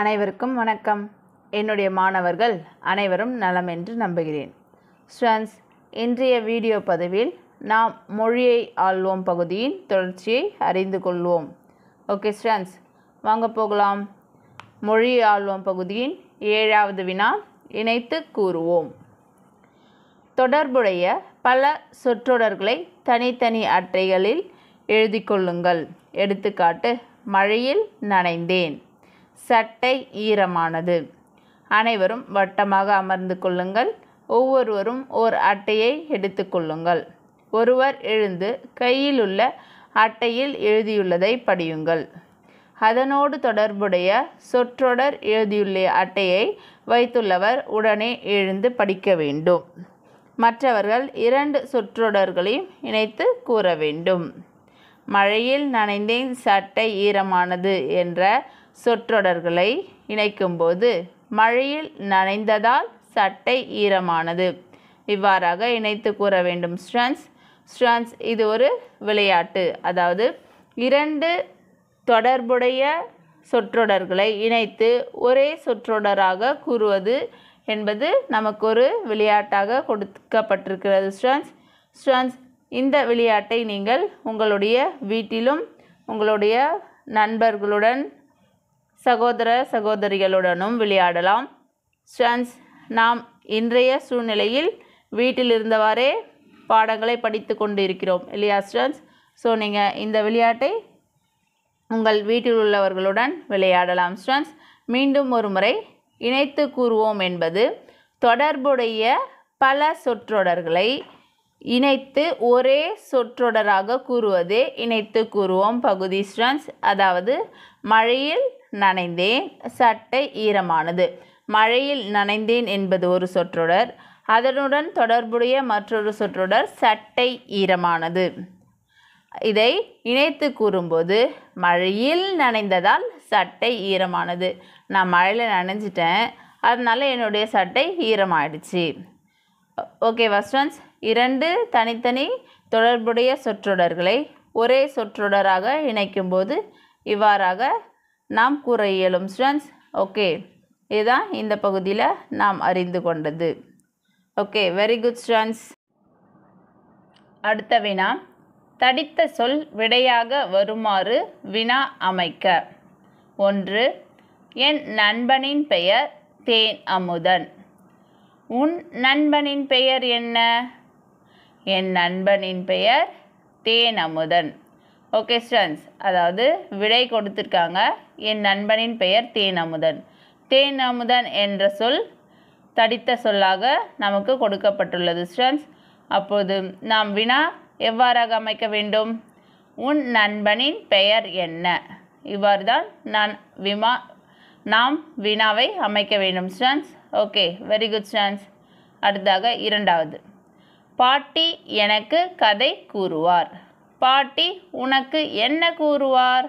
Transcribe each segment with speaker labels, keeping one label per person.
Speaker 1: அனைவருக்கும் வணக்கம் என்னுடைய மாணவர்கள் அனைவரும் நலம் என்று நம்புகிறேன் ஸ்டூடெண்ட்ஸ் இன்றைய வீடியோ பதிவில் நாம் மொழியை ஆள்வோம் பகுதியின் தொடர்ச்சியை அறிந்து கொள்வோம் ஓகே ஸ்டூடெண்ட்ஸ் வாங்க போகலாம் மொழியை ஆள்வோம் பகுதியின் ஏழாவது வினா இணைத்து கூறுவோம் தொடர்புடைய பல சொற்றொடர்களை தனித்தனி அட்டைகளில் எழுதி கொள்ளுங்கள் எடுத்துக்காட்டு மழையில் நனைந்தேன் சட்டை ஈரமானது அனைவரும் வட்டமாக அமர்ந்து கொள்ளுங்கள் ஒவ்வொருவரும் ஓர் அட்டையை எடுத்துக்கொள்ளுங்கள் ஒருவர் எழுந்து கையில் உள்ள அட்டையில் எழுதியுள்ளதை படியுங்கள் அதனோடு தொடர்புடைய சொற்றொடர் எழுதியுள்ள அட்டையை வைத்துள்ளவர் உடனே எழுந்து படிக்க வேண்டும் மற்றவர்கள் இரண்டு சொற்றொடர்களையும் இணைத்து கூற வேண்டும் மழையில் நனைந்தேன் சட்டை ஈரமானது என்ற சொற்றொடர்களை இணைக்கும்போது மழையில் நனைந்ததால் சட்டை ஈரமானது இவ்வாறாக இணைத்து கூற வேண்டும் ஸ்ட்ரன்ஸ் ஸ்ட்ரன்ஸ் இது ஒரு விளையாட்டு அதாவது இரண்டு தொடர்புடைய சொற்றொடர்களை இணைத்து ஒரே சொற்றொடராக கூறுவது என்பது நமக்கு ஒரு விளையாட்டாக கொடுக்கப்பட்டிருக்கிறது ஸ்டூடெண்ட்ஸ் ஸ்டூடெண்ட்ஸ் இந்த விளையாட்டை நீங்கள் உங்களுடைய வீட்டிலும் உங்களுடைய நண்பர்களுடன் சகோதர சகோதரிகளுடனும் விளையாடலாம் ஸ்டன்ஸ் நாம் இன்றைய சூழ்நிலையில் வீட்டில் இருந்தவாறே பாடங்களை படித்து கொண்டு இருக்கிறோம் இல்லையா ஸ்டன்ஸ் ஸோ நீங்கள் இந்த விளையாட்டை உங்கள் வீட்டில் உள்ளவர்களுடன் விளையாடலாம் ஸ்டன்ஸ் மீண்டும் ஒரு முறை இணைத்து கூறுவோம் என்பது தொடர்புடைய பல சொற்றொடர்களை இணைத்து ஒரே சொற்றொடராக கூறுவதே இணைத்து கூறுவோம் பகுதி ஸ்டன்ஸ் அதாவது மழையில் நனைந்தேன் சட்டை ஈரமானது மழையில் நனைந்தேன் என்பது ஒரு சொற்றொடர் அதனுடன் தொடர்புடைய மற்றொரு சொற்றொடர் சட்டை ஈரமானது இதை இணைத்து கூறும்போது மழையில் நனைந்ததால் சட்டை ஈரமானது நான் மழையில் நனைஞ்சிட்டேன் அதனால் என்னுடைய சட்டை ஈரமாயிடுச்சு ஓகே ஸ்டூடெண்ட்ஸ் இரண்டு தனித்தனி தொடர்புடைய சொற்றொடர்களை ஒரே சொற்றொடராக இணைக்கும்போது இவ்வாறாக நாம் கூற இயலும் ஸ்டூடெண்ட்ஸ் ஓகே இதுதான் இந்த பகுதியில் நாம் அறிந்து கொண்டது ஓகே வெரி குட் ஸ்டூடெண்ட்ஸ் அடுத்த வினா தடித்த சொல் விடையாக வருமாறு வினா அமைக்க ஒன்று என் நண்பனின் பெயர் தேன் அமுதன் உன் நண்பனின் பெயர் என்ன என் நண்பனின் பெயர் தேன் அமுதன் ஓகே ஸ்டன்ஸ் அதாவது விடை கொடுத்துருக்காங்க என் நண்பனின் பெயர் தேனமுதன் தேனமுதன் என்ற சொல் தடித்த சொல்லாக நமக்கு கொடுக்கப்பட்டுள்ளது ஸ்டன்ஸ் அப்போது நாம் வினா எவ்வாறாக அமைக்க வேண்டும் உன் நண்பனின் பெயர் என்ன இவ்வாறு தான் நான் விமா நாம் வினாவை அமைக்க வேண்டும் students okay very good students அடுத்தாக இரண்டாவது பாட்டி எனக்கு கதை கூறுவார் பாட்டி உனக்கு என்ன கூறுவார்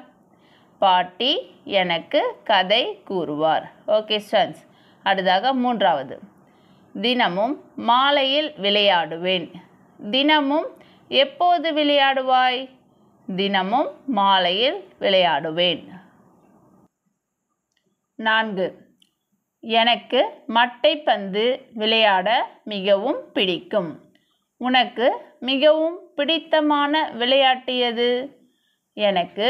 Speaker 1: பாட்டி எனக்கு கதை கூறுவார் ஓகே ஸ்டன்ஸ் அடுத்தாக மூன்றாவது தினமும் மாலையில் விளையாடுவேன் தினமும் எப்போது விளையாடுவாய் தினமும் மாலையில் விளையாடுவேன் நான்கு எனக்கு மட்டைப்பந்து விளையாட மிகவும் பிடிக்கும் உனக்கு மிகவும் பிடித்தமான விளையாட்டு எது எனக்கு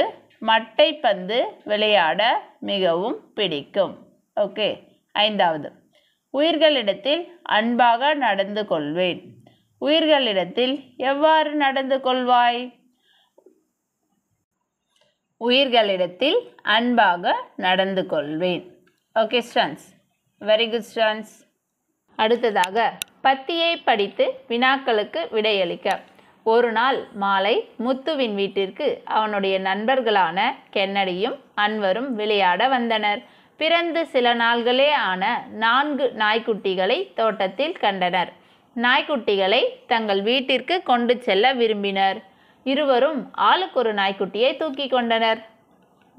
Speaker 1: மட்டைப்பந்து விளையாட மிகவும் பிடிக்கும் ஓகே ஐந்தாவது உயிர்களிடத்தில் அன்பாக நடந்து கொள்வேன் உயிர்களிடத்தில் எவ்வாறு நடந்து கொள்வாய் உயிர்களிடத்தில் அன்பாக நடந்து கொள்வேன் okay students very good students அடுத்ததாக பத்தியை படித்து வினாக்களுக்கு விடையளிக்க ஒரு நாள் மாலை முத்துவின் வீட்டிற்கு அவனுடைய நண்பர்களான கென்னடியும் அன்வரும் விளையாட வந்தனர் பிறந்து சில நாள்களே ஆன நான்கு நாய்க்குட்டிகளை தோட்டத்தில் கண்டனர் நாய்க்குட்டிகளை தங்கள் வீட்டிற்கு கொண்டு செல்ல விரும்பினர் இருவரும் ஆளுக்கு ஒரு நாய்க்குட்டியை தூக்கி கொண்டனர்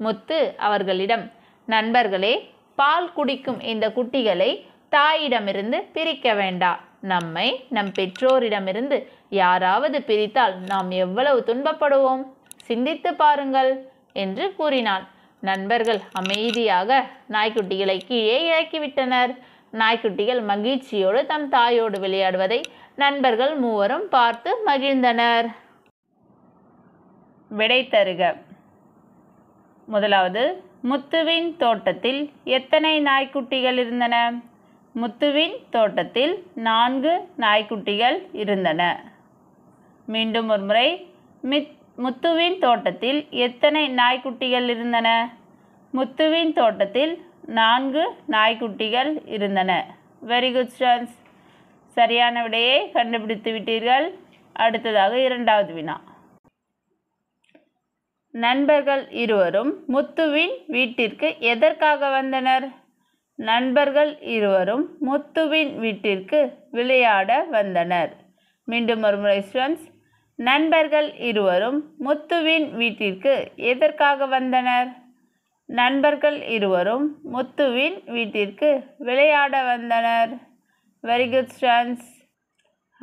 Speaker 1: முத்து அவர்களிடம் நண்பர்களே பால் குடிக்கும் இந்த குட்டிகளை தாயிடமிருந்து பிரிக்க வேண்டாம் நம்மை நம் பெற்றோரிடமிருந்து யாராவது பிரித்தால் நாம் எவ்வளவு துன்பப்படுவோம் சிந்தித்து பாருங்கள் என்று கூறினான் நண்பர்கள் அமைதியாக நாய்க்குட்டிகளை கீழே இறக்கிவிட்டனர் நாய்க்குட்டிகள் மகிழ்ச்சியோடு தம் தாயோடு விளையாடுவதை நண்பர்கள் மூவரும் பார்த்து மகிழ்ந்தனர் விடை தருக முதலாவது முத்துவின் தோட்டத்தில் எத்தனை நாய்க்குட்டிகள் இருந்தன முத்துவின் தோட்டத்தில் நான்கு நாய்க்குட்டிகள் இருந்தன மீண்டும் ஒரு முறை மித் முத்துவின் தோட்டத்தில் எத்தனை நாய்க்குட்டிகள் இருந்தன முத்துவின் தோட்டத்தில் நான்கு நாய்க்குட்டிகள் இருந்தன வெரி குட் ஸ்டூடெண்ட்ஸ் சரியான விடையை கண்டுபிடித்து விட்டீர்கள் அடுத்ததாக இரண்டாவது வினா நண்பர்கள் இருவரும் முத்துவின் வீட்டிற்கு எதற்காக வந்தனர் நண்பர்கள் இருவரும் முத்துவின் வீட்டிற்கு விளையாட வந்தனர் மீண்டும் ஒருமுறை ஸ்டூடெண்ட்ஸ் நண்பர்கள் இருவரும் முத்துவின் வீட்டிற்கு எதற்காக வந்தனர் நண்பர்கள் இருவரும் முத்துவின் வீட்டிற்கு விளையாட வந்தனர் வெரி குட் ஸ்டூடெண்ட்ஸ்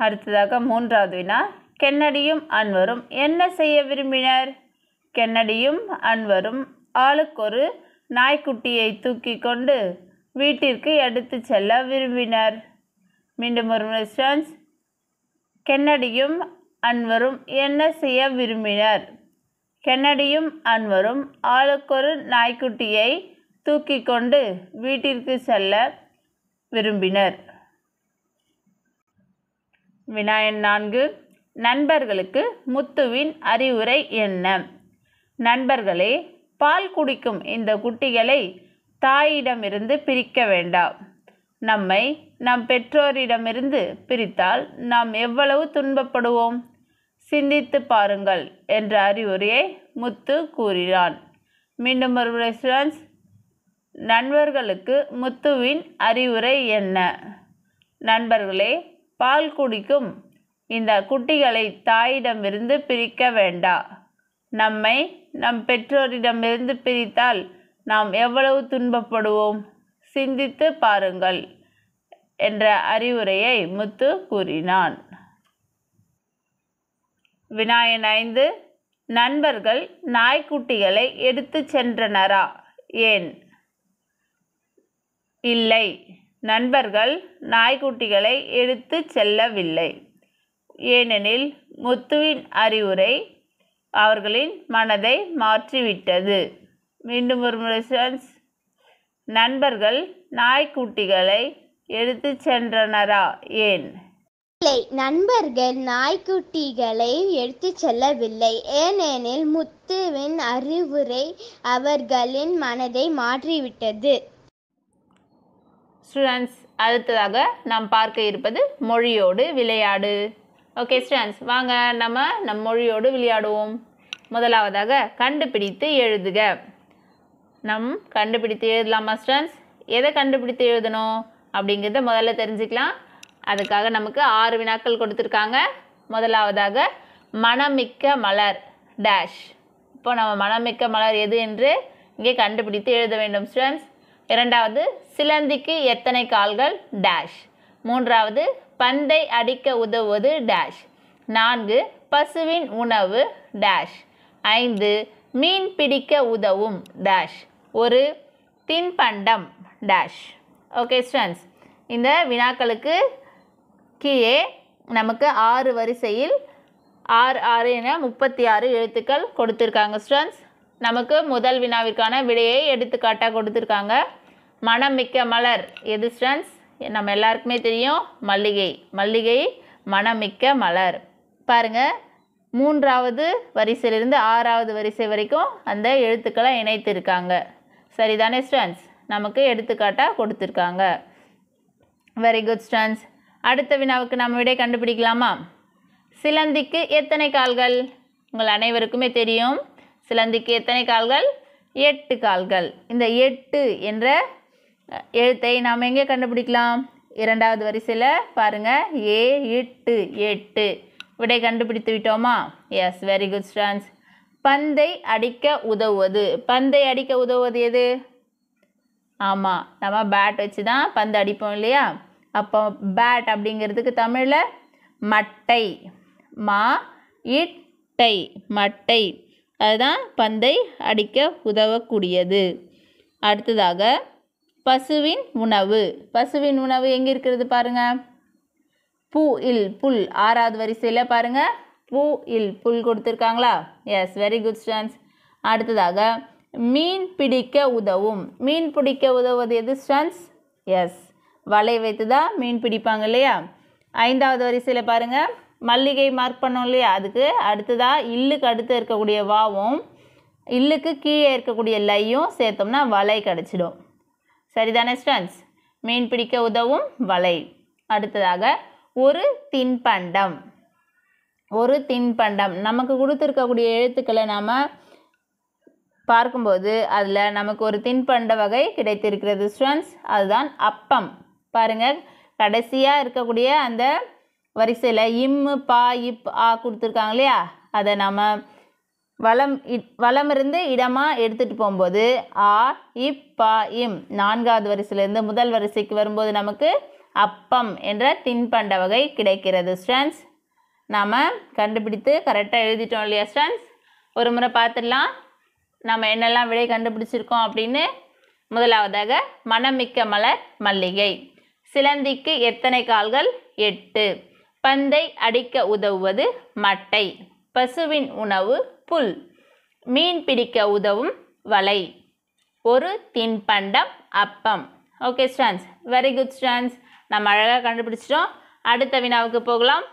Speaker 1: அடுத்ததாக மூன்றாவது வினா கென்னடியும் அன்வரும் என்ன செய்ய விரும்பினர் கென்னடியும் அன்வரும் ஆளுக்கொரு நாய்க்குட்டியை தூக்கி கொண்டு வீட்டிற்கு எடுத்து செல்ல விரும்பினர் மீண்டும் ஒரு ரெஸ்டான்ஸ் கென்னடியும் அன்வரும் என்ன செய்ய விரும்பினர் கென்னடியும் அன்வரும் ஆளுக்கொரு நாய்க்குட்டியை தூக்கி கொண்டு வீட்டிற்கு செல்ல விரும்பினர் விநாயகன் நான்கு நண்பர்களுக்கு முத்துவின் அறிவுரை என்ன நண்பர்களே பால் குடிக்கும் இந்த குட்டிகளை தாயிடமிருந்து பிரிக்க வேண்டாம் நம்மை நம் பெற்றோரிடமிருந்து பிரித்தால் நாம் எவ்வளவு துன்பப்படுவோம் சிந்தித்து பாருங்கள் என்ற அறிவுரையை முத்து கூறினான் மீண்டும் ஒரு ரெஸ்டாரன்ஸ் நண்பர்களுக்கு முத்துவின் அறிவுரை என்ன நண்பர்களே பால் குடிக்கும் இந்த குட்டிகளை தாயிடமிருந்து பிரிக்க வேண்டா நம்மை நம் பெற்றோரிடமிருந்து பிரித்தால் நாம் எவ்வளவு துன்பப்படுவோம் சிந்தித்து பாருங்கள் என்ற அறிவுரையை முத்து கூறினான் விநாயகன் ஐந்து நண்பர்கள் நாய்க்குட்டிகளை எடுத்து சென்றனரா ஏன் இல்லை நண்பர்கள் நாய்க்குட்டிகளை எடுத்து செல்லவில்லை ஏனெனில் முத்துவின் அறிவுரை அவர்களின் மனதை மாற்றிவிட்டது மீண்டும் ஒரு முறை ஃப்ரெண்ட்ஸ் நண்பர்கள் நாய்க்குட்டிகளை எடுத்து சென்றனரா ஏன் இல்லை நண்பர்கள் நாய்க்குட்டிகளை எடுத்து செல்லவில்லை ஏனெனில் முத்துவின் அறிவுரை அவர்களின் மனதை மாற்றிவிட்டது ஸ்டூடெண்ட்ஸ் அடுத்ததாக நாம் பார்க்க இருப்பது மொழியோடு விளையாடு ஓகே ஸ்டூடெண்ட்ஸ் வாங்க நம்ம நம் மொழியோடு விளையாடுவோம் முதலாவதாக கண்டுபிடித்து எழுதுக நம் கண்டுபிடித்து எழுதலாமா ஸ்டூடெண்ட்ஸ் எதை கண்டுபிடித்து எழுதணும் அப்படிங்கிறத முதல்ல தெரிஞ்சுக்கலாம் அதுக்காக நமக்கு ஆறு வினாக்கள் கொடுத்துருக்காங்க முதலாவதாக மனமிக்க மலர் டேஷ் இப்போ நம்ம மனமிக்க மலர் எது என்று இங்கே கண்டுபிடித்து எழுத வேண்டும் ஸ்டூடெண்ட்ஸ் இரண்டாவது சிலந்திக்கு எத்தனை கால்கள் டேஷ் மூன்றாவது பந்தை அடிக்க உதவுவது டேஷ் நான்கு பசுவின் உணவு டேஷ் ஐந்து மீன் பிடிக்க உதவும் டேஷ் ஒரு தின்பண்டம் டேஷ் ஓகே ஸ்டூடெண்ட்ஸ் இந்த வினாக்களுக்கு கீழே நமக்கு ஆறு வரிசையில் ஆறு ஆறு என முப்பத்தி ஆறு எழுத்துக்கள் கொடுத்துருக்காங்க ஸ்டூடெண்ட்ஸ் நமக்கு முதல் வினாவிற்கான விடையை எடுத்துக்காட்டாக கொடுத்துருக்காங்க மனம் மிக்க மலர் எது ஸ்டூடெண்ட்ஸ் நம்ம எல்லாருக்குமே தெரியும் மல்லிகை மல்லிகை மிக்க மலர் பாருங்கள் மூன்றாவது வரிசையிலிருந்து ஆறாவது வரிசை வரைக்கும் அந்த எழுத்துக்களை இணைத்திருக்காங்க சரிதானே ஸ்டூடெண்ட்ஸ் நமக்கு எடுத்துக்காட்டாக கொடுத்துருக்காங்க வெரி குட் ஸ்டூடெண்ட்ஸ் அடுத்த வினாவுக்கு நம்ம விடை கண்டுபிடிக்கலாமா சிலந்திக்கு எத்தனை கால்கள் உங்கள் அனைவருக்குமே தெரியும் சிலந்திக்கு எத்தனை கால்கள் எட்டு கால்கள் இந்த எட்டு என்ற எழுத்தை நாம் எங்கே கண்டுபிடிக்கலாம் இரண்டாவது வரிசையில் பாருங்கள் ஏ எட்டு எட்டு விடை கண்டுபிடித்து விட்டோமா எஸ் வெரி குட் ஸ்டூடெண்ட்ஸ் பந்தை அடிக்க உதவுவது பந்தை அடிக்க உதவுவது எது ஆமாம் நம்ம பேட் வச்சு தான் பந்து அடிப்போம் இல்லையா அப்போ பேட் அப்படிங்கிறதுக்கு தமிழில் மட்டை மா இட்டை மட்டை அதுதான் பந்தை அடிக்க உதவக்கூடியது அடுத்ததாக பசுவின் உணவு பசுவின் உணவு எங்கே இருக்கிறது பாருங்கள் பூ இல் புல் ஆறாவது வரிசையில் பாருங்கள் பூ இல் புல் கொடுத்துருக்காங்களா எஸ் வெரி குட் ஸ்டன்ஸ் அடுத்ததாக மீன் பிடிக்க உதவும் மீன் பிடிக்க உதவுவது எது ஸ்டன்ஸ் எஸ் வலை வைத்து தான் மீன் பிடிப்பாங்க இல்லையா ஐந்தாவது வரிசையில் பாருங்கள் மல்லிகை மார்க் பண்ணோம் இல்லையா அதுக்கு அடுத்ததாக இல்லுக்கு அடுத்து இருக்கக்கூடிய வாவும் இல்லுக்கு கீழே இருக்கக்கூடிய லையும் சேர்த்தோம்னா வலை கிடச்சிடும் சரிதானே ஸ்டன்ஸ் மீன் பிடிக்க உதவும் வலை அடுத்ததாக ஒரு தின்பண்டம் ஒரு தின்பண்டம் நமக்கு கொடுத்துருக்கக்கூடிய எழுத்துக்களை நாம் பார்க்கும்போது அதில் நமக்கு ஒரு தின்பண்ட வகை கிடைத்திருக்கிறது ஸ்டூடெண்ட்ஸ் அதுதான் அப்பம் பாருங்கள் கடைசியாக இருக்கக்கூடிய அந்த வரிசையில் இம்மு பா இப் ஆ கொடுத்துருக்காங்க இல்லையா அதை நம்ம வளம் வளம் இருந்து இடமாக எடுத்துகிட்டு போகும்போது ஆ இப் பா இம் நான்காவது வரிசையிலேருந்து முதல் வரிசைக்கு வரும்போது நமக்கு அப்பம் என்ற தின்பண்ட வகை கிடைக்கிறது ஸ்டூடெண்ட்ஸ் நாம் கண்டுபிடித்து கரெக்டாக எழுதிட்டோம் இல்லையா ஸ்டன்ஸ் ஒரு முறை பார்த்துடலாம் நம்ம என்னெல்லாம் விடை கண்டுபிடிச்சிருக்கோம் அப்படின்னு முதலாவதாக மனமிக்க மலர் மல்லிகை சிலந்திக்கு எத்தனை கால்கள் எட்டு பந்தை அடிக்க உதவுவது மட்டை பசுவின் உணவு புல் மீன் பிடிக்க உதவும் வலை ஒரு தின்பண்டம் அப்பம் okay students very good students நம்ம அழகாக கண்டுபிடிச்சிட்டோம் அடுத்த வினாவுக்கு போகலாம்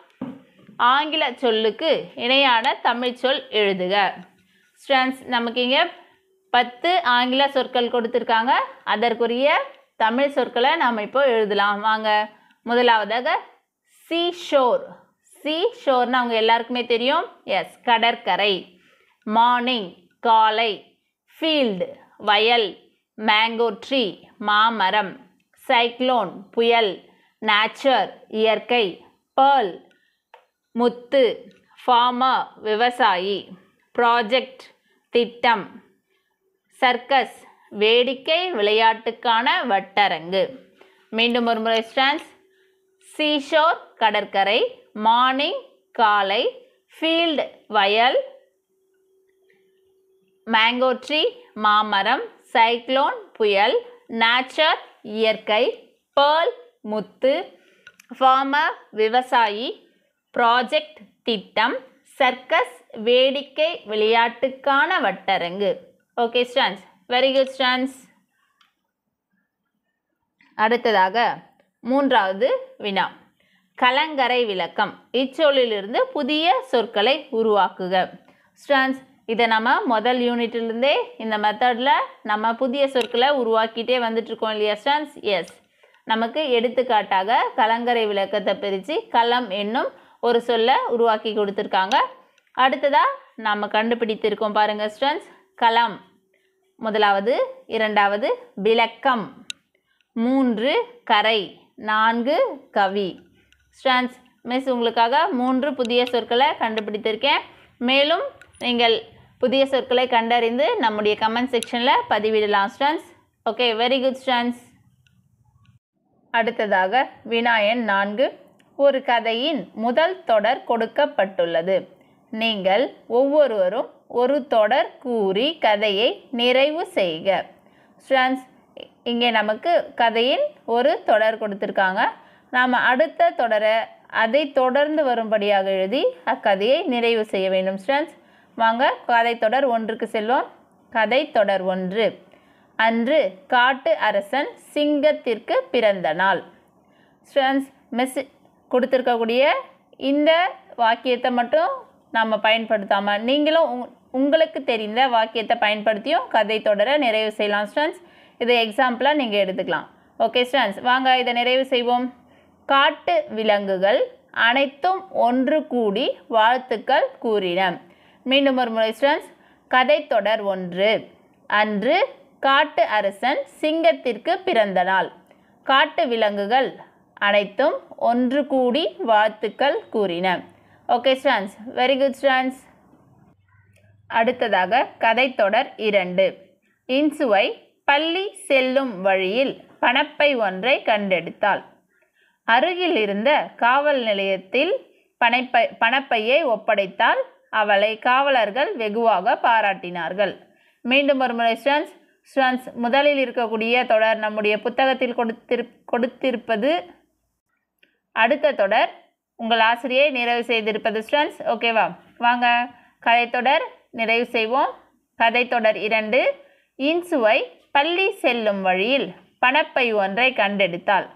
Speaker 1: ஆங்கில சொல்லுக்கு இணையான தமிழ் சொல் எழுதுக ஸ்டூடெண்ட்ஸ் நமக்கு இங்கே பத்து ஆங்கில சொற்கள் கொடுத்துருக்காங்க அதற்குரிய தமிழ் சொற்களை நாம் இப்போ எழுதலாம் வாங்க முதலாவதாக சி ஷோர் சி ஷோர்னு அவங்க எல்லாருக்குமே தெரியும் எஸ் கடற்கரை மார்னிங் காலை ஃபீல்டு வயல் மேங்கோ ட்ரீ மாமரம் சைக்ளோன் புயல் நேச்சர் இயற்கை பேர்ல் முத்து ஃபார்மா விவசாயி ப்ராஜெக்ட் திட்டம் சர்க்கஸ் வேடிக்கை விளையாட்டுக்கான வட்டரங்கு மீண்டும் ஒரு முறை ஸ்டான்ஸ் சீஷோர் கடற்கரை மார்னிங் காலை ஃபீல்டு வயல் மேங்கோ ட்ரீ மாமரம் சைக்ளோன் புயல் நேச்சர் இயற்கை பேர்ல் முத்து ஃபார்மர் விவசாயி ப்ராஜெக்ட் திட்டம் சர்க்கஸ் வேடிக்கை விளையாட்டுக்கான வட்டரங்கு okay students very good students அடுத்ததாக மூன்றாவது வினா கலங்கரை விளக்கம் இச்சொல்லிலிருந்து புதிய சொற்களை உருவாக்குக ஸ்டான்ஸ் இதை நம்ம முதல் யூனிட்லேருந்தே இந்த மெத்தடில் நம்ம புதிய சொற்களை உருவாக்கிட்டே வந்துட்ருக்கோம் இல்லையா ஸ்டான்ஸ் எஸ் நமக்கு எடுத்துக்காட்டாக கலங்கரை விளக்கத்தை பிரித்து கலம் என்னும் ஒரு சொல்லை உருவாக்கி கொடுத்துருக்காங்க அடுத்ததாக நாம் கண்டுபிடித்திருக்கோம் பாருங்கள் ஸ்டூடெண்ட்ஸ் களம் முதலாவது இரண்டாவது விளக்கம் மூன்று கரை நான்கு கவி ஸ்டூடெண்ட்ஸ் மிஸ் உங்களுக்காக மூன்று புதிய சொற்களை கண்டுபிடித்திருக்கேன் மேலும் நீங்கள் புதிய சொற்களை கண்டறிந்து நம்முடைய கமெண்ட் செக்ஷனில் பதிவிடலாம் students okay very good students அடுத்ததாக வினாயன் நான்கு ஒரு கதையின் முதல் தொடர் கொடுக்கப்பட்டுள்ளது நீங்கள் ஒவ்வொருவரும் ஒரு தொடர் கூறி கதையை நிறைவு செய்க ஸ்டூடெண்ட்ஸ் இங்கே நமக்கு கதையின் ஒரு தொடர் கொடுத்துருக்காங்க நாம் அடுத்த தொடரை அதை தொடர்ந்து வரும்படியாக எழுதி அக்கதையை நிறைவு செய்ய வேண்டும் ஸ்டூடெண்ட்ஸ் வாங்க கதை தொடர் ஒன்றுக்கு செல்வோம் கதை தொடர் ஒன்று அன்று காட்டு அரசன் சிங்கத்திற்கு பிறந்த நாள் ஸ்டூடெண்ட்ஸ் மெஸ் கொடுத்துருக்கக்கூடிய இந்த வாக்கியத்தை மட்டும் நாம் பயன்படுத்தாமல் நீங்களும் உங் உங்களுக்கு தெரிந்த வாக்கியத்தை பயன்படுத்தியும் கதை தொடர நிறைவு செய்யலாம் ஸ்டூடெண்ட்ஸ் இதை எக்ஸாம்பிளாக நீங்கள் எடுத்துக்கலாம் ஓகே ஸ்டூடெண்ட்ஸ் வாங்க இதை நிறைவு செய்வோம் காட்டு விலங்குகள் அனைத்தும் ஒன்று கூடி வாழ்த்துக்கள் கூறின மீண்டும் ஒரு முறை ஸ்டூடெண்ட்ஸ் கதை தொடர் ஒன்று அன்று காட்டு அரசன் சிங்கத்திற்கு பிறந்த நாள் காட்டு விலங்குகள் அனைத்தும் ஒன்று கூடி வாழ்த்துக்கள் கூறின okay students very good students அடுத்ததாக கதைத்தொடர் இரண்டு இன்சுவை பள்ளி செல்லும் வழியில் பணப்பை ஒன்றை கண்டெடுத்தாள் அருகில் இருந்த காவல் நிலையத்தில் பனைப்பை பணப்பையை ஒப்படைத்தால் அவளை காவலர்கள் வெகுவாக பாராட்டினார்கள் மீண்டும் ஒரு முறை ஸ்டான்ஸ் ஸ்டான்ஸ் முதலில் இருக்கக்கூடிய தொடர் நம்முடைய புத்தகத்தில் கொடுத்திரு கொடுத்திருப்பது அடுத்த தொடர் உங்கள் ஆசிரியை நிறைவு செய்திருப்பது ஸ்டூடெண்ட்ஸ் ஓகேவா வாங்க கதைத்தொடர் நிறைவு செய்வோம் கதைத்தொடர் இரண்டு இன்சுவை பள்ளி செல்லும் வழியில் பணப்பை ஒன்றை கண்டெடுத்தாள்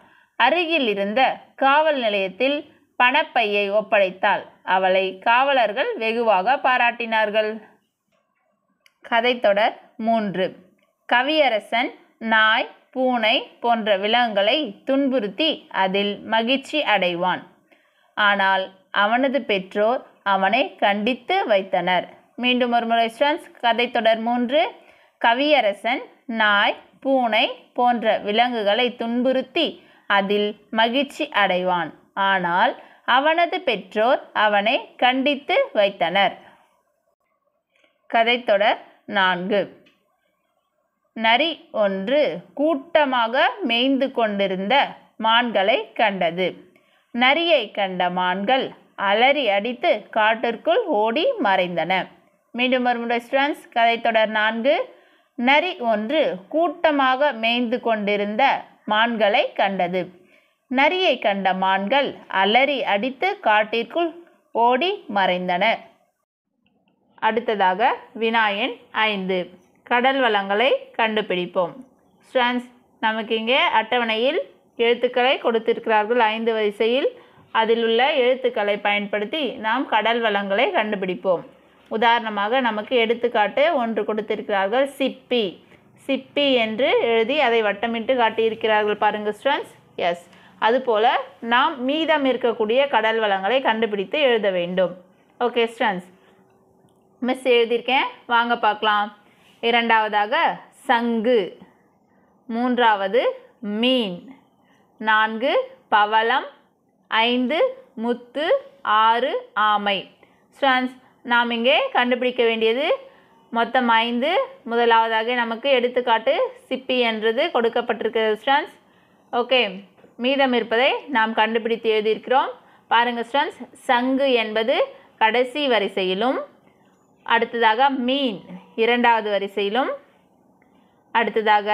Speaker 1: அருகில் இருந்த காவல் நிலையத்தில் பணப்பையை ஒப்படைத்தாள் அவளை காவலர்கள் வெகுவாக பாராட்டினார்கள் கதைத்தொடர் மூன்று கவியரசன் நாய் பூனை போன்ற விலங்குகளை துன்புறுத்தி அதில் மகிழ்ச்சி அடைவான் ஆனால் அவனது பெற்றோர் அவனை கண்டித்து வைத்தனர் மீண்டும் ஒரு முறை ஸ்டன்ஸ் கதை தொடர் மூன்று கவியரசன் நாய் பூனை போன்ற விலங்குகளை துன்புறுத்தி அதில் மகிழ்ச்சி அடைவான் ஆனால் அவனது பெற்றோர் அவனை கண்டித்து வைத்தனர் கதை தொடர் நான்கு நரி ஒன்று கூட்டமாக மேய்ந்து கொண்டிருந்த மான்களை கண்டது நரியை கண்ட மான்கள் அலறி அடித்து காட்டிற்குள் ஓடி மறைந்தன மீண்டும் ஒரு ஸ்டூடெண்ட்ஸ் கதை தொடர் நான்கு நரி ஒன்று கூட்டமாக மேய்ந்து கொண்டிருந்த மான்களை கண்டது நரியை கண்ட மான்கள் அலறி அடித்து காட்டிற்குள் ஓடி மறைந்தன அடுத்ததாக வினாயன் ஐந்து கடல் வளங்களை கண்டுபிடிப்போம் ஸ்டூடெண்ட்ஸ் நமக்கு இங்கே அட்டவணையில் எழுத்துக்களை கொடுத்திருக்கிறார்கள் ஐந்து வரிசையில் அதில் உள்ள எழுத்துக்களை பயன்படுத்தி நாம் கடல் வளங்களை கண்டுபிடிப்போம் உதாரணமாக நமக்கு எடுத்துக்காட்டு ஒன்று கொடுத்திருக்கிறார்கள் சிப்பி சிப்பி என்று எழுதி அதை வட்டமிட்டு காட்டியிருக்கிறார்கள் பாருங்கள் ஸ்டூடெண்ட்ஸ் எஸ் அதுபோல் நாம் மீதம் இருக்கக்கூடிய கடல் வளங்களை கண்டுபிடித்து எழுத வேண்டும் ஓகே ஸ்டூடெண்ட்ஸ் மிஸ் எழுதியிருக்கேன் வாங்க பார்க்கலாம் இரண்டாவதாக சங்கு மூன்றாவது மீன் நான்கு பவளம் ஐந்து முத்து ஆறு ஆமை ஸ்டான்ஸ் நாம் இங்கே கண்டுபிடிக்க வேண்டியது மொத்தம் ஐந்து முதலாவதாக நமக்கு எடுத்துக்காட்டு சிப்பி என்றது கொடுக்கப்பட்டிருக்கிறது ஸ்டான்ஸ் ஓகே மீதம் இருப்பதை நாம் கண்டுபிடித்து எழுதியிருக்கிறோம் பாருங்கள் ஸ்டான்ஸ் சங்கு என்பது கடைசி வரிசையிலும் அடுத்ததாக மீன் இரண்டாவது வரிசையிலும் அடுத்ததாக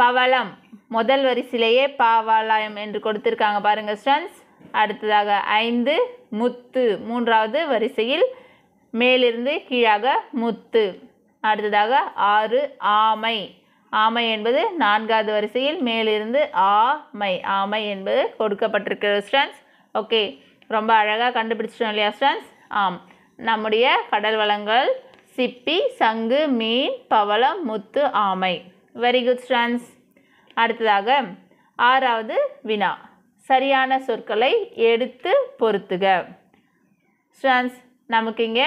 Speaker 1: பவளம் முதல் வரிசையிலேயே பாவாலயம் என்று கொடுத்துருக்காங்க பாருங்கள் ஸ்டன்ஸ் அடுத்ததாக ஐந்து முத்து மூன்றாவது வரிசையில் மேலிருந்து கீழாக முத்து அடுத்ததாக ஆறு ஆமை ஆமை என்பது நான்காவது வரிசையில் மேலிருந்து ஆமை ஆமை என்பது கொடுக்கப்பட்டிருக்கிற ஸ்டன்ஸ் ஓகே ரொம்ப அழகாக கண்டுபிடிச்சிட்டோம் இல்லையா ஸ்டன்ஸ் ஆம் நம்முடைய கடல் வளங்கள் சிப்பி சங்கு மீன் பவளம் முத்து ஆமை வெரி குட் ஸ்டான்ஸ் அடுத்ததாக ஆறாவது வினா சரியான சொற்களை எடுத்து பொருத்துக ஸ்டான்ஸ் நமக்கு இங்கே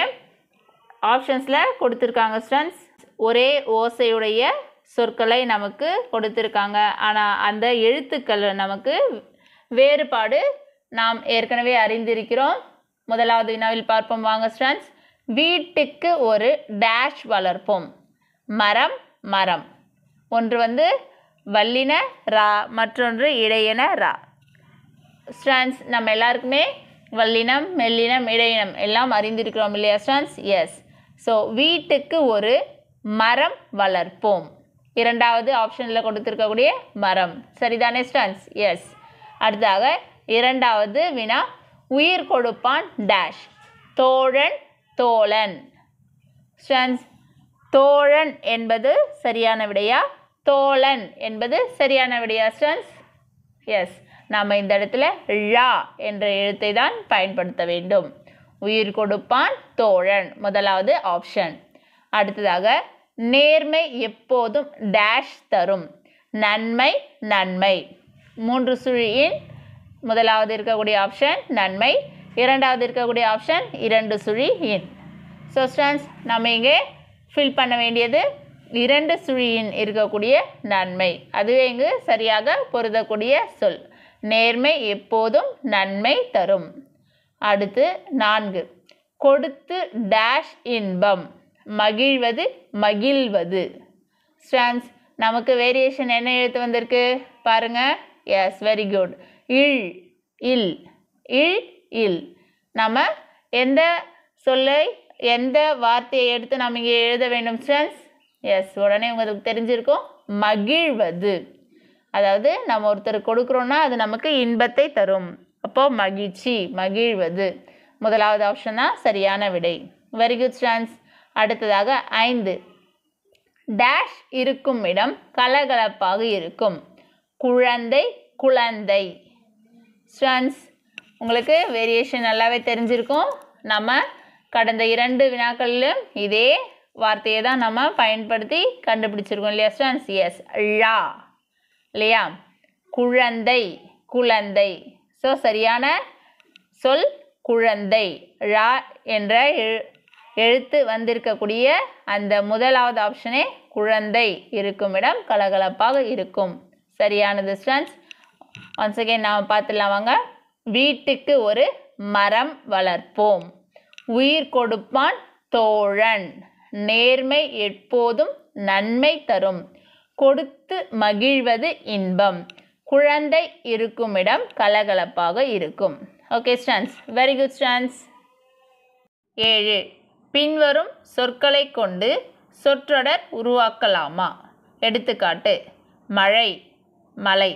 Speaker 1: ஆப்ஷன்ஸில் கொடுத்துருக்காங்க ஸ்டான்ஸ் ஒரே ஓசையுடைய சொற்களை நமக்கு கொடுத்துருக்காங்க ஆனால் அந்த எழுத்துக்கள் நமக்கு வேறுபாடு நாம் ஏற்கனவே அறிந்திருக்கிறோம் முதலாவது வினாவில் பார்ப்போம் வாங்க ஸ்டான்ஸ் வீட்டுக்கு ஒரு டேஷ் வளர்ப்போம் மரம் மரம் ஒன்று வந்து வல்லின ரா மற்றொன்று இடையன ரா ஸ்டான்ஸ் நம்ம எல்லாருக்குமே வல்லினம் மெல்லினம் இடையினம் எல்லாம் அறிந்திருக்கிறோம் இல்லையா ஸ்டான்ஸ் எஸ் ஸோ வீட்டுக்கு ஒரு மரம் வளர்ப்போம் இரண்டாவது ஆப்ஷனில் கொடுத்துருக்கக்கூடிய மரம் சரிதானே ஸ்டான்ஸ் எஸ் அடுத்தாக இரண்டாவது வினா உயிர் கொடுப்பான் டேஷ் தோழன் தோழன் ஸ்டூடெண்ட்ஸ் தோழன் என்பது சரியான விடையா தோழன் என்பது சரியான விடையா ஸ்டூடெண்ட்ஸ் எஸ் நாம் இந்த இடத்துல ழா என்ற எழுத்தை தான் பயன்படுத்த வேண்டும் உயிர் கொடுப்பான் தோழன் முதலாவது ஆப்ஷன் அடுத்ததாக நேர்மை எப்போதும் டேஷ் தரும் நன்மை நன்மை மூன்று சுழியின் முதலாவது இருக்கக்கூடிய ஆப்ஷன் நன்மை இரண்டாவது இருக்கக்கூடிய ஆப்ஷன் இரண்டு சுழி இன் ஸோ ஸ்டாண்ட்ஸ் நம்ம இங்கே ஃபில் பண்ண வேண்டியது இரண்டு சுழியின் இருக்கக்கூடிய நன்மை அதுவே இங்கு சரியாக பொருதக்கூடிய சொல் நேர்மை எப்போதும் நன்மை தரும் அடுத்து நான்கு கொடுத்து டேஷ் இன்பம் மகிழ்வது மகிழ்வது ஸ்டான்ஸ் நமக்கு வேரியேஷன் என்ன எழுத்து வந்திருக்கு பாருங்கள் எஸ் வெரி குட் இல் இல் இல் இல் நம்ம எந்த சொல்லை எந்த வார்த்தையை எடுத்து நம்ம இங்கே எழுத வேண்டும் ஸ்டூடெண்ட்ஸ் எஸ் உடனே உங்களுக்கு தெரிஞ்சிருக்கும் மகிழ்வது அதாவது நம்ம ஒருத்தர் கொடுக்குறோன்னா அது நமக்கு இன்பத்தை தரும் அப்போது மகிழ்ச்சி மகிழ்வது முதலாவது ஆப்ஷன் தான் சரியான விடை வெரி குட் ஸ்டான்ஸ் அடுத்ததாக ஐந்து டேஷ் இருக்கும் இடம் கலகலப்பாக இருக்கும் குழந்தை குழந்தை ஸ்டான்ஸ் உங்களுக்கு வேரியேஷன் நல்லாவே தெரிஞ்சிருக்கும் நம்ம கடந்த இரண்டு வினாக்களிலும் இதே வார்த்தையை தான் நம்ம பயன்படுத்தி கண்டுபிடிச்சிருக்கோம் இல்லையா ஸ்டான்ஸ் எஸ் ழா இல்லையா குழந்தை குழந்தை ஸோ சரியான சொல் குழந்தை ழா என்ற எழுத்து வந்திருக்கக்கூடிய அந்த முதலாவது ஆப்ஷனே குழந்தை இருக்கும் இடம் கலகலப்பாக இருக்கும் சரியானது ஸ்டான்ஸ் ஒன்ஸ் அகேன் நாம் பார்த்துடலாம் வாங்க வீட்டுக்கு ஒரு மரம் வளர்ப்போம் உயிர் கொடுப்பான் தோழன் நேர்மை எப்போதும் நன்மை தரும் கொடுத்து மகிழ்வது இன்பம் குழந்தை இருக்குமிடம் கலகலப்பாக இருக்கும் okay students very good students ஏழு பின்வரும் சொற்களை கொண்டு சொற்றொடர் உருவாக்கலாமா எடுத்துக்காட்டு மழை மலை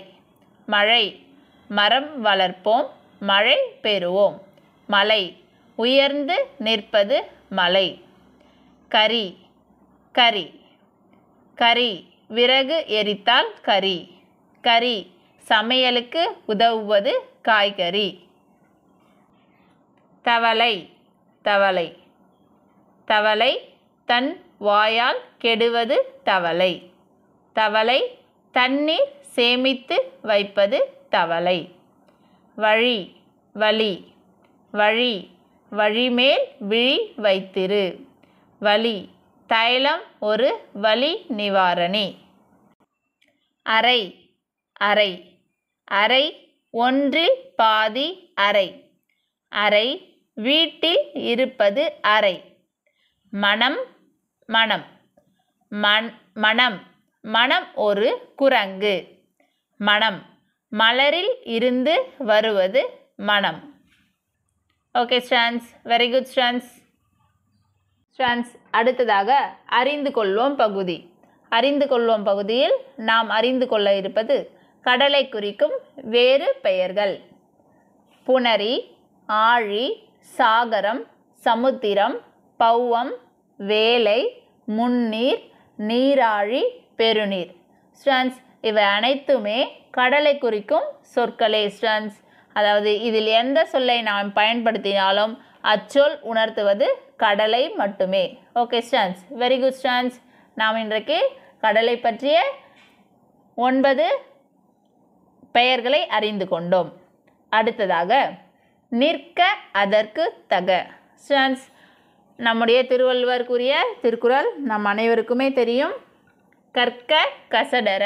Speaker 1: மழை மரம் வளர்ப்போம் மழை பெறுவோம் மலை உயர்ந்து நிற்பது மலை கரி கரி கரி விறகு எரித்தால் கரி கரி சமையலுக்கு உதவுவது காய்கறி தவளை தவளை தவளை தன் வாயால் கெடுவது தவளை தவளை தண்ணீர் சேமித்து வைப்பது தவளை வழி வலி வழி வழிமேல் விழி வைத்திரு வலி தைலம் ஒரு வலி நிவாரணி அறை அறை அறை ஒன்றில் பாதி அறை அறை வீட்டில் இருப்பது அறை மனம் மனம் மண் மனம் மனம் ஒரு குரங்கு மனம் மலரில் இருந்து வருவது மனம் okay students very good students students அடுத்ததாக அறிந்து கொள்வோம் பகுதி அறிந்து கொள்வோம் பகுதியில் நாம் அறிந்து கொள்ள இருப்பது கடலை குறிக்கும் வேறு பெயர்கள் புனரி ஆழி சாகரம் சமுத்திரம் பௌவம் வேலை முன்னீர் நீராழி பெருநீர் ஸ்டான்ஸ் இவை அனைத்துமே கடலை குறிக்கும் சொற்களே ஸ்டன்ஸ் அதாவது இதில் எந்த சொல்லை நாம் பயன்படுத்தினாலும் அச்சொல் உணர்த்துவது கடலை மட்டுமே okay students very good students நாம் இன்றைக்கு கடலை பற்றிய ஒன்பது பெயர்களை அறிந்து கொண்டோம் அடுத்ததாக நிற்க அதற்கு தக ஸ்டான்ஸ் நம்முடைய திருவள்ளுவருக்குரிய திருக்குறள் நம் அனைவருக்குமே தெரியும் கற்க கசடர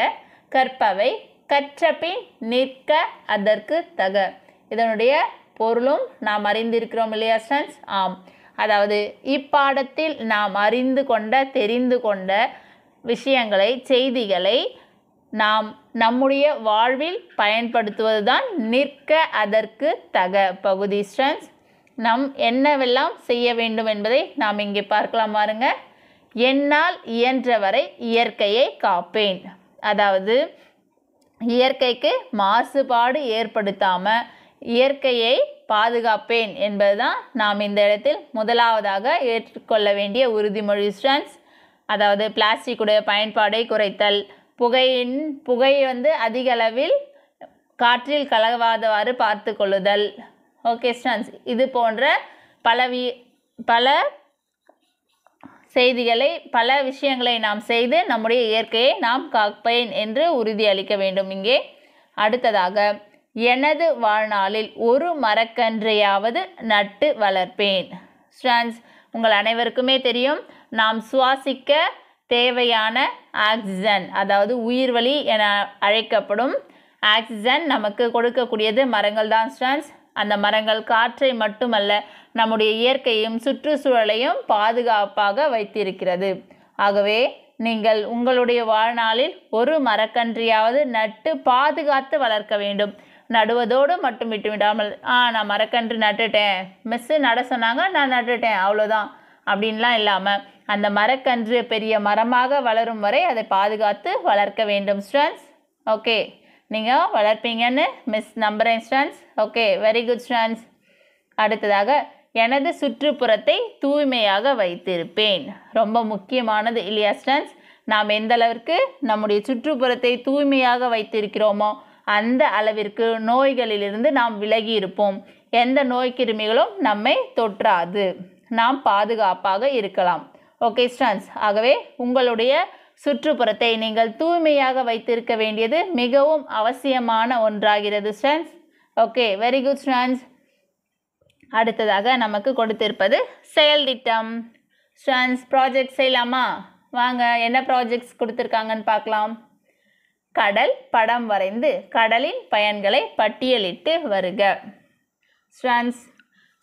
Speaker 1: கற்பவை கற்றபின் நிற்க அதற்கு தக இதனுடைய பொருளும் நாம் அறிந்திருக்கிறோம் இல்லையா ஸ்டன்ஸ் ஆம் அதாவது இப்பாடத்தில் நாம் அறிந்து கொண்ட தெரிந்து கொண்ட விஷயங்களை செய்திகளை நாம் நம்முடைய வாழ்வில் பயன்படுத்துவது தான் நிற்க அதற்கு தக பகுதி ஸ்டன்ஸ் நம் என்னவெல்லாம் செய்ய வேண்டும் என்பதை நாம் இங்கே பார்க்கலாம் பாருங்கள் என்னால் இயன்றவரை இயற்கையை காப்பேன் அதாவது இயற்கைக்கு மாசுபாடு ஏற்படுத்தாமல் இயற்கையை பாதுகாப்பேன் என்பதுதான் நாம் இந்த இடத்தில் முதலாவதாக ஏற்றுக்கொள்ள வேண்டிய உறுதிமொழி ஸ்டன்ஸ் அதாவது பிளாஸ்டிக்குடைய பயன்பாடை குறைத்தல் புகையின் புகை வந்து அதிக அளவில் காற்றில் கலவாதவாறு பார்த்து கொள்ளுதல் ஓகே ஸ்டன்ஸ் இது போன்ற பல வி பல செய்திகளை பல விஷயங்களை நாம் செய்து நம்முடைய இயற்கையை நாம் காப்பேன் என்று உறுதியளிக்க வேண்டும் இங்கே அடுத்ததாக எனது வாழ்நாளில் ஒரு மரக்கன்றையாவது நட்டு வளர்ப்பேன் ஸ்டான்ஸ் உங்கள் அனைவருக்குமே தெரியும் நாம் சுவாசிக்க தேவையான ஆக்சிஜன் அதாவது உயிர்வழி என அழைக்கப்படும் ஆக்சிஜன் நமக்கு கொடுக்கக்கூடியது மரங்கள் தான் ஸ்டான்ஸ் அந்த மரங்கள் காற்றை மட்டுமல்ல நம்முடைய இயற்கையும் சுற்றுச்சூழலையும் பாதுகாப்பாக வைத்திருக்கிறது ஆகவே நீங்கள் உங்களுடைய வாழ்நாளில் ஒரு மரக்கன்றியாவது நட்டு பாதுகாத்து வளர்க்க வேண்டும் நடுவதோடு மட்டும் விட்டு விடாமல் ஆ நான் மரக்கன்று நட்டுட்டேன் மிஸ்ஸு நட சொன்னாங்க நான் நட்டுட்டேன் அவ்வளோதான் அப்படின்லாம் இல்லாமல் அந்த மரக்கன்று பெரிய மரமாக வளரும் வரை அதை பாதுகாத்து வளர்க்க வேண்டும் ஸ்டூடெண்ட்ஸ் ஓகே நீங்கள் வளர்ப்பீங்கன்னு மிஸ் நம்புகிறேன் students okay very good students அடுத்ததாக எனது சுற்றுப்புறத்தை தூய்மையாக வைத்திருப்பேன் ரொம்ப முக்கியமானது இல்லையா ஸ்டன்ஸ் நாம் எந்த அளவிற்கு நம்முடைய சுற்றுப்புறத்தை தூய்மையாக வைத்திருக்கிறோமோ அந்த அளவிற்கு நோய்களிலிருந்து நாம் விலகி இருப்போம் எந்த நோய் கிருமிகளும் நம்மை தொற்றாது நாம் பாதுகாப்பாக இருக்கலாம் ஓகே ஸ்டன்ஸ் ஆகவே உங்களுடைய சுற்றுப்புறத்தை நீங்கள் தூய்மையாக வைத்திருக்க வேண்டியது மிகவும் அவசியமான ஒன்றாகிறது students okay very good students அடுத்ததாக நமக்கு கொடுத்திருப்பது செயல் திட்டம் ஸ்வான்ஸ் ப்ராஜெக்ட் செய்யலாமா வாங்க என்ன ப்ராஜெக்ட்ஸ் கொடுத்துருக்காங்கன்னு பார்க்கலாம் கடல் படம் வரைந்து கடலின் பயன்களை பட்டியலிட்டு வருக ஸ்வான்ஸ்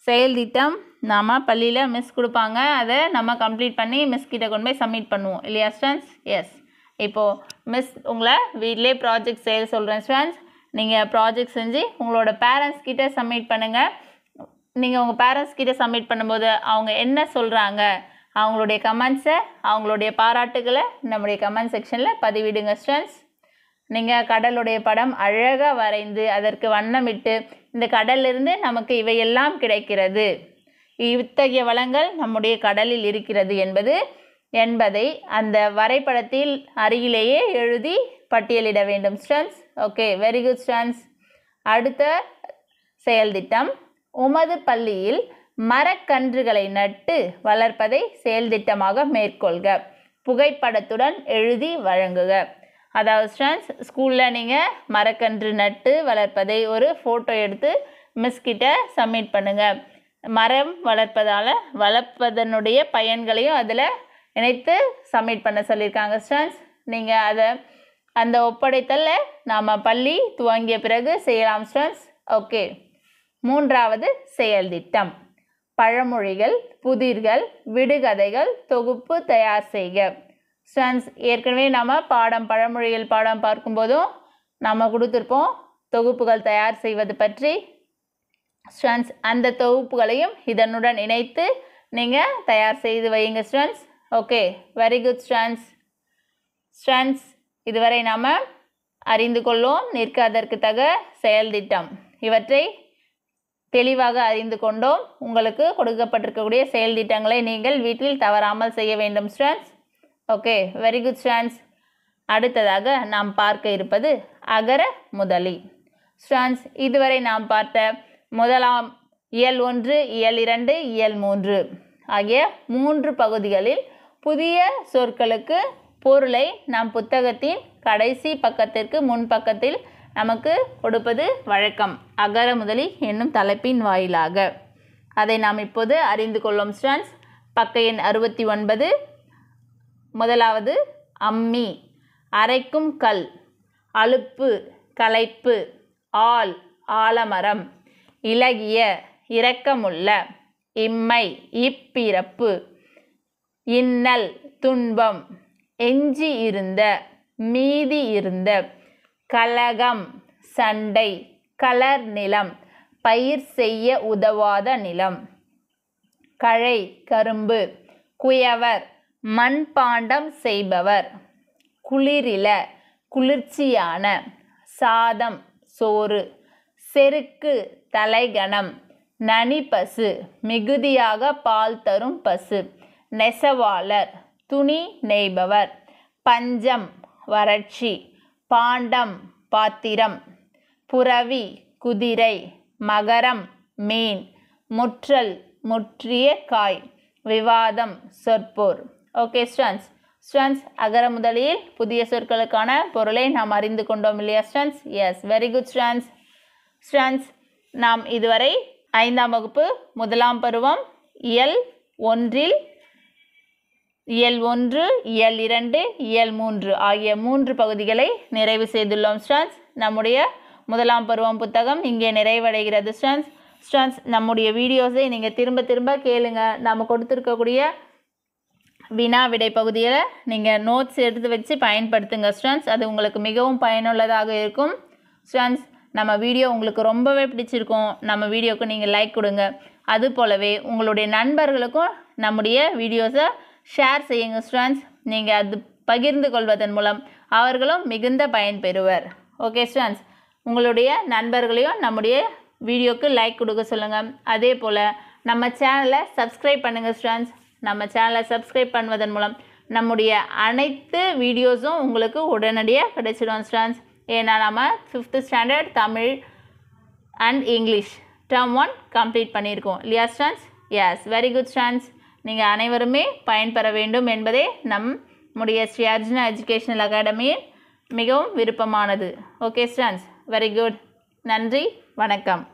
Speaker 1: செயல் திட்டம் நாம் பள்ளியில் மிஸ் கொடுப்பாங்க அதை நம்ம கம்ப்ளீட் பண்ணி மிஸ் கிட்ட கொண்டு போய் சப்மிட் பண்ணுவோம் இல்லையா ஸ்வான்ஸ் எஸ் இப்போது மிஸ் உங்களை வீட்டிலே ப்ராஜெக்ட் செயல் சொல்கிறேன் ஸ்வான்ஸ் நீங்கள் ப்ராஜெக்ட் செஞ்சு உங்களோட பேரண்ட்ஸ் கிட்டே சப்மிட் பண்ணுங்கள் நீங்கள் உங்கள் பேரண்ட்ஸ் கிட்டே சப்மிட் பண்ணும்போது அவங்க என்ன சொல்கிறாங்க அவங்களுடைய கமெண்ட்ஸை அவங்களுடைய பாராட்டுகளை நம்முடைய கமெண்ட் செக்ஷனில் பதிவிடுங்க ஸ்டூடெண்ட்ஸ் நீங்கள் கடலுடைய படம் அழகாக வரைந்து அதற்கு வண்ணமிட்டு இந்த கடல்லிருந்து நமக்கு இவையெல்லாம் கிடைக்கிறது இத்தகைய வளங்கள் நம்முடைய கடலில் இருக்கிறது என்பது என்பதை அந்த வரைபடத்தில் அருகிலேயே எழுதி பட்டியலிட வேண்டும் students okay very good students அடுத்த செயல்திட்டம் உமது பள்ளியில் மரக்கன்றுகளை நட்டு வளர்ப்பதை செயல்திட்டமாக மேற்கொள்க புகைப்படத்துடன் எழுதி வழங்குக அதாவது ஸ்டூடெண்ட்ஸ் ஸ்கூலில் நீங்கள் மரக்கன்று நட்டு வளர்ப்பதை ஒரு ஃபோட்டோ எடுத்து மிஸ்கிட்ட சப்மிட் பண்ணுங்கள் மரம் வளர்ப்பதால் வளர்ப்பதனுடைய பயன்களையும் அதில் இணைத்து சப்மிட் பண்ண சொல்லியிருக்காங்க ஸ்டூடெண்ட்ஸ் நீங்கள் அதை அந்த ஒப்படைத்தலை நாம் பள்ளி துவங்கிய பிறகு செய்யலாம் ஸ்டூடெண்ட்ஸ் ஓகே மூன்றாவது செயல் திட்டம் பழமொழிகள் புதிர்கள் விடுகதைகள் தொகுப்பு தயார் செய்க ஸ்டன்ஸ் ஏற்கனவே நம்ம பாடம் பழமொழிகள் பாடம் பார்க்கும்போதும் நம்ம கொடுத்துருப்போம் தொகுப்புகள் தயார் செய்வது பற்றி ஸ்டன்ஸ் அந்த தொகுப்புகளையும் இதனுடன் இணைத்து நீங்கள் தயார் செய்து வையுங்க students okay very good students students இதுவரை நாம் அறிந்து கொள்வோம் நிற்காதற்கு தக செயல் திட்டம் இவற்றை தெளிவாக அறிந்து கொண்டோம் உங்களுக்கு கொடுக்கப்பட்டிருக்கக்கூடிய செயல் திட்டங்களை நீங்கள் வீட்டில் தவறாமல் செய்ய வேண்டும் students okay very good students அடுத்ததாக நாம் பார்க்க இருப்பது அகர முதலி ஸ்டூடெண்ட்ஸ் இதுவரை நாம் பார்த்த முதலாம் இயல் ஒன்று இயல் இரண்டு இயல் மூன்று ஆகிய மூன்று பகுதிகளில் புதிய சொற்களுக்கு பொருளை நாம் புத்தகத்தின் கடைசி பக்கத்திற்கு முன்பக்கத்தில் பக்கத்தில் நமக்கு கொடுப்பது வழக்கம் அகர முதலி என்னும் தலைப்பின் வாயிலாக அதை நாம் இப்போது அறிந்து கொள்ளும் ஸ்டன்ஸ் பக்க எண் அறுபத்தி ஒன்பது முதலாவது அம்மி அரைக்கும் கல் அழுப்பு களைப்பு ஆள் ஆலமரம் இலகிய இரக்கமுள்ள இம்மை இப்பிறப்பு இன்னல் துன்பம் எஞ்சி இருந்த மீதி இருந்த கலகம் சண்டை கலர் நிலம் பயிர் செய்ய உதவாத நிலம் கழை கரும்பு குயவர் மண்பாண்டம் செய்பவர் குளிரில குளிர்ச்சியான சாதம் சோறு செருக்கு தலைகணம் நனி பசு மிகுதியாக பால் தரும் பசு நெசவாளர் துணி நெய்பவர் பஞ்சம் வறட்சி பாண்டம் பாத்திரம் புரவி குதிரை மகரம் மீன் முற்றல் முற்றிய காய் விவாதம் சொற்போர் ஓகே ஸ்டன்ஸ் ஸ்டன்ஸ் அகர முதலில் புதிய சொற்களுக்கான பொருளை நாம் அறிந்து கொண்டோம் இல்லையா students yes very good students students நாம் இதுவரை ஐந்தாம் வகுப்பு முதலாம் பருவம் இயல் ஒன்றில் இயல் ஒன்று இயல் இரண்டு இயல் மூன்று ஆகிய மூன்று பகுதிகளை நிறைவு செய்துள்ளோம் ஸ்டான்ஸ் நம்முடைய முதலாம் பருவம் புத்தகம் இங்கே நிறைவடைகிறது ஸ்டான்ஸ் ஸ்டான்ஸ் நம்முடைய வீடியோஸை நீங்கள் திரும்ப திரும்ப கேளுங்க நாம் கொடுத்துருக்கக்கூடிய வினா விடை பகுதியில் நீங்கள் நோட்ஸ் எடுத்து வச்சு பயன்படுத்துங்க ஸ்டான்ஸ் அது உங்களுக்கு மிகவும் பயனுள்ளதாக இருக்கும் ஸ்டான்ஸ் நம்ம வீடியோ உங்களுக்கு ரொம்பவே பிடிச்சிருக்கும் நம்ம வீடியோவுக்கு நீங்கள் லைக் கொடுங்க அது போலவே உங்களுடைய நண்பர்களுக்கும் நம்முடைய வீடியோஸை ஷேர் செய்யுங்க ஸ்டூடெண்ட்ஸ் நீங்கள் அது பகிர்ந்து கொள்வதன் மூலம் அவர்களும் மிகுந்த பயன் பெறுவர் ஓகே ஸ்டூடெண்ட்ஸ் உங்களுடைய நண்பர்களையும் நம்முடைய வீடியோக்கு லைக் கொடுக்க சொல்லுங்கள் அதே போல் நம்ம சேனலை சப்ஸ்கிரைப் பண்ணுங்கள் ஸ்டூடெண்ட்ஸ் நம்ம சேனலை சப்ஸ்கிரைப் பண்ணுவதன் மூலம் நம்முடைய அனைத்து வீடியோஸும் உங்களுக்கு உடனடியாக கிடைச்சிடும் ஸ்டூடெண்ட்ஸ் ஏன்னா நம்ம fifth standard Tamil and English term one complete பண்ணியிருக்கோம் இல்லையா students yes very good students நீங்கள் அனைவருமே பயன்பெற வேண்டும் என்பதே நம்முடைய ஸ்ரீ அர்ஜுனா எஜுகேஷனல் அகாடமியின் மிகவும் விருப்பமானது ஓகே ஸ்டான்ஸ் வெரி குட் நன்றி வணக்கம்